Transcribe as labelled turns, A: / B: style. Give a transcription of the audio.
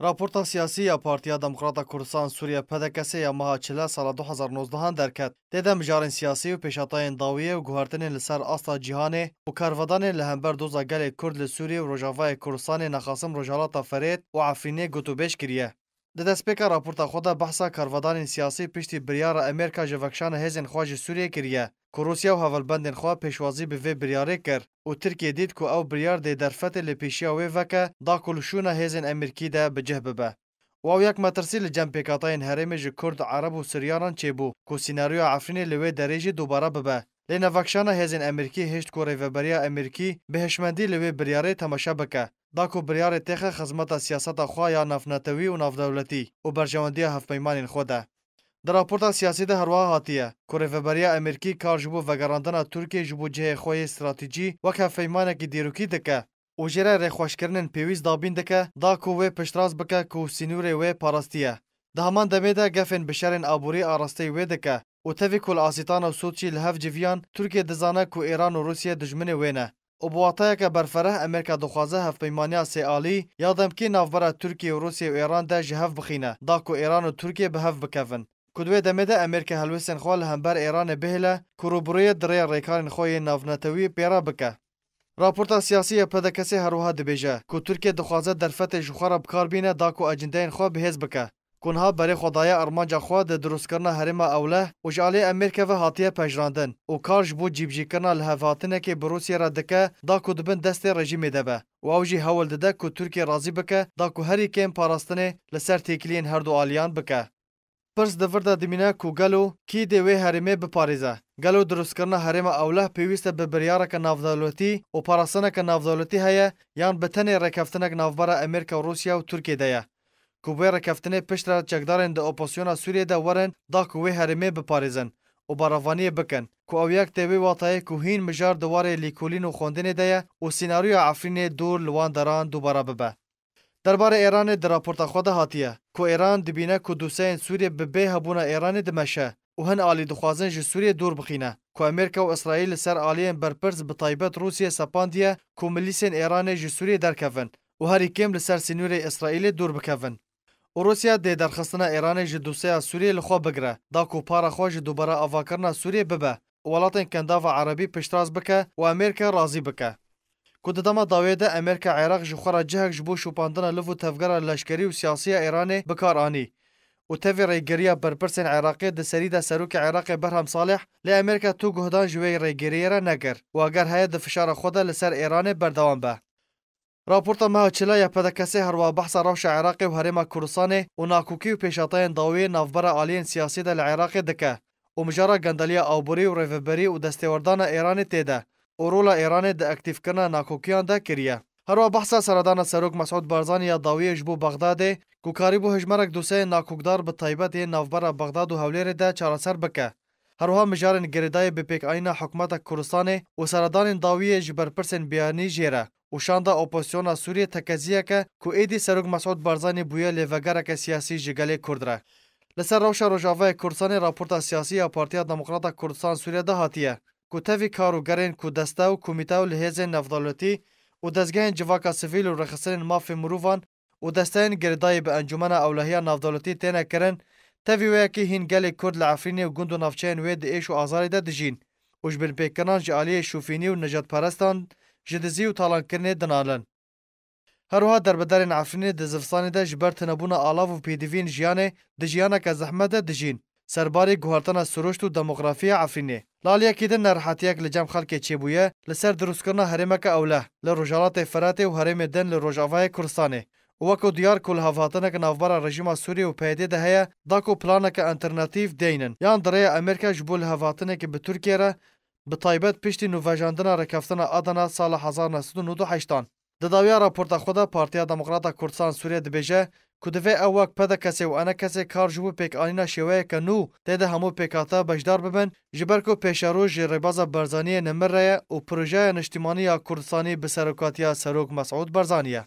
A: Raporta siyasi ya Partiya Demokrata Kurdistan Suriya PDKS ya maha çile sala 2019 derket. Dedem jarên siyasi û pêşatayên dawiye û guhertinên li ser asta cîhanê û karvedanên li hember doza gelê Kurd li Sûriye û Rojavayê Kurdistanê nexasim Rojalata Ferêd û Efrînê gotûbêj kiriye. Di destpêka raporta xwe de behsa karvedanên siyasî piştî biryara Amerka ji vekşana hêzên xwe ji Sûriyê kiriye. کو روسیا و هاولبندن خوا پېشوازي به وی بریارې کړ او ترکیه دید کو او بریار د درفت له پېشیا وې وکه دا کولشونه هیزن امریکای ده به جهبه به او یک مترسی له جنب کاتاین هرم ژ کورد عرب او سریانان چې بو کو سیناریو عفرین له وې درجه دوباره به لینا وکشانه هیزن امریکای هشت کو ریوبریا امریکای بهشمندی له وې بریارې تماشا بکه دا کو بریار تخه خدمت سیاست خو یا نفنتوی او نفدولتي او برجواندی هفت پیمان خو ده در راپورتا سیاسی ده هروا هاتیه که رفبریا امریکی کار جبو وگراندن ترکیه جبو جه خوی استراتیجی وکه فیمانه که دیروکی دکه او جره رخوش کرنن پیویز دابین دکه دا که وی پشتراز بکه که سینور وی پاراستیه. ده همان دمه ده گفن بشرن آبوری آرسته وی دکه او تفی کل آسیتان و سوچی لحف جویان ترکیه دزانه که ایران و روسیه دجمن وینه. او بواتای که برفره امریکا دخوازه هفت پیمانی سیالی یادم که نافبره ترکیه و روسیه و ایران ده جهف بخینه دا که ایران و ترکیه به هف بکفن. کدوێ دەمێدە ئەمریکا هەلووسێن خۆل هەمبەر ئێرانە بهێلە کوڕبڕە درێ ڕێکارن خۆی ناونەتەوی پێرا بکە. راپۆرتا سیاسیە پەدەکەسی هەروها دەبێژە کو تورکێ دەخوازە دەرفەتی ژخواە بکاربینە داک و ئەجندین خوا بهێز بکە. کونها برێ خدایە ئەرمانجا خوا دە دروستکردە هەرێمە ئەولە وژالێ ئەمریکەوە هاتیە پەژراندن و کارش بۆ جیبژیکردنا لە هەڤاتنێکی بروسیێرە دەکە داکو دبن دەستی ڕژیمی دەبە و ئەوژی هەوڵ دەدە کو تورکی ڕازی بکە داکو هەری کێم پاراستنێ لەسەر تێکلین هەردوو ئالیان بکە. Pirs divirda dimîne ku gelo kî dê wê herêmê biparêze. Gelo dirustkirina herêma ewleh pêwîst bi biryareke navdewletî û parasaneke navdewletî heye yan bi tenê rekeftinek navbera Amerîka Rûsya û Tirkiye de ye. Ku wê rekeftinê piştre çekdarên di oposyona Sûriyê de werin da ku wê herêmê biparêzin û baravaniyê bikin. Ku ew yek tevê wataye ku hîn mijar di warê lîkolîn û xwendinê de ye û sînaryoya Efrînê dûr li wan deran dubara bibe. درباره ایران در راپورتا خود هاتیه کو ایران دبینه کو دوسین سوریه به به هبونه ایران دمشه و هن آلی دخوازن جه سوریه دور بخینه کو امریکا و اسرائیل سر آلیین برپرز به طایبت روسیه سپاندیه کو ملیسین ایران جه سوریه درکوین و هر کم لسر سنور اسرائیل دور بکوین و روسیا د درخستنا ایران جه دوسیا سوریه لخوا بگره دا کو پارا خوا جه دوباره آواکرنا سوریه ببه ولاتین کنداف عربی پشتراز بکه و امریکا راضی بکه کو د دمه داوی ده امریکا عراق ji xwe ra cihek ji bo şopandina liv û tevgera leşkerî û siyasiya Îranê bikar anî. û tevî rêgeriya berpirsên Iraqê di serî de serokê Iraqê Berhem Salih lê Amerika tu guhdan ji wê rêgeriye re nekir û eger heye di fişara xwe de li ser Îranê berdewam be. Raporta meha çila ya pedekesê herwa behsa rewşa Iraqê û herêma Kurdistanê û nakûkî û pêşatayên dawiyê navbera aliyên siyasî de li Iraqê dike. û mijara gendaliya avborî û rêveberî û destêwerdana Îranê tê de. اورولا ایران د اکټیو کنا ناکوکیان ده کړیه هر بحثا سردان سروک مسعود بارزانی داوی جبو بغداد کو کاریبو هجمرک دوسه ناکوکدار به طیبت نوبر بغداد او حولیر ده چارسر بکه هروها مجارن گریدای به پیک آینه حکومت کردستان و سردان داوی جبر پرسن بیانی جیره او شاندا اپوزیسیون سوریه تکزیه که کو ایدی سروک مسعود بارزانی بویا لوگره که سیاسی جگلی کردره لسر روش روجاوه کردستان راپورت سیاسی پارتیا دموکرات کردستان سوریه ده هاتیه Kutevi Karûgerên Kurdista û Komîta û Lihêzên Navdewletî û destgehên Civaka Sivîl û Rêxisirên Mafê Mirovan û desteyên girdayê bi Encûmena Ewlehiya Navdewletî têne kirin, tevî wekî hîn gelê Kurd li Efrînê û gund û navçeyên wê di êş û azarê de dijîn. û ji binpêkiran ji aliyê şûfînî û nijatperestan ji dizî û talankirinê dinalin. Herûha derbedarên Efrînê di zivsanê de ji ber tinebûna alav û pêdiviyên jiyanê di jiyaneke zehme de dijîn. سەرباری گوهارتنە سروشت و دەموقرافیە ئەفرینێ لالیەکیدن نەرحەتیەک لە جەم خەڵکێ چێبووە لەسەر دروستکردنە هەرێمەکە ئەولە لە ڕۆژاڵاتی فراتێ و هەرێمێ دەن لە ڕۆژاوایە کوردستانێ وەکو دیار کول هەڤاتنەکە ناوبارە ڕژیما سووریە و پەیدێدا هەیە داک و پلانەکە ئەتەرناتیف دێنن یان دڕێە ئەمریکا ji بۆ لە هەڤاتنێکی بە تورکێرە بە تایبەت پشتی نوڤژاندنە ڕێکەفتنە ئادەنا ساڵە 1990 دەداویە راپۆرتە خوددا پارتیا دموکراتا کوردستان سووریا دەبێژە Kudivê ewek pedekesê û enekesê kar ji bo pêkanîna şêweyeke nû têde hemû pêkata bejdar bibin, ji ber ku pêşeroj ji rêbaza Barzaniyê nimir ye û projeya niştîmaniya Kurdistanê bi serokatiya Serok Mesud Barzanî ye.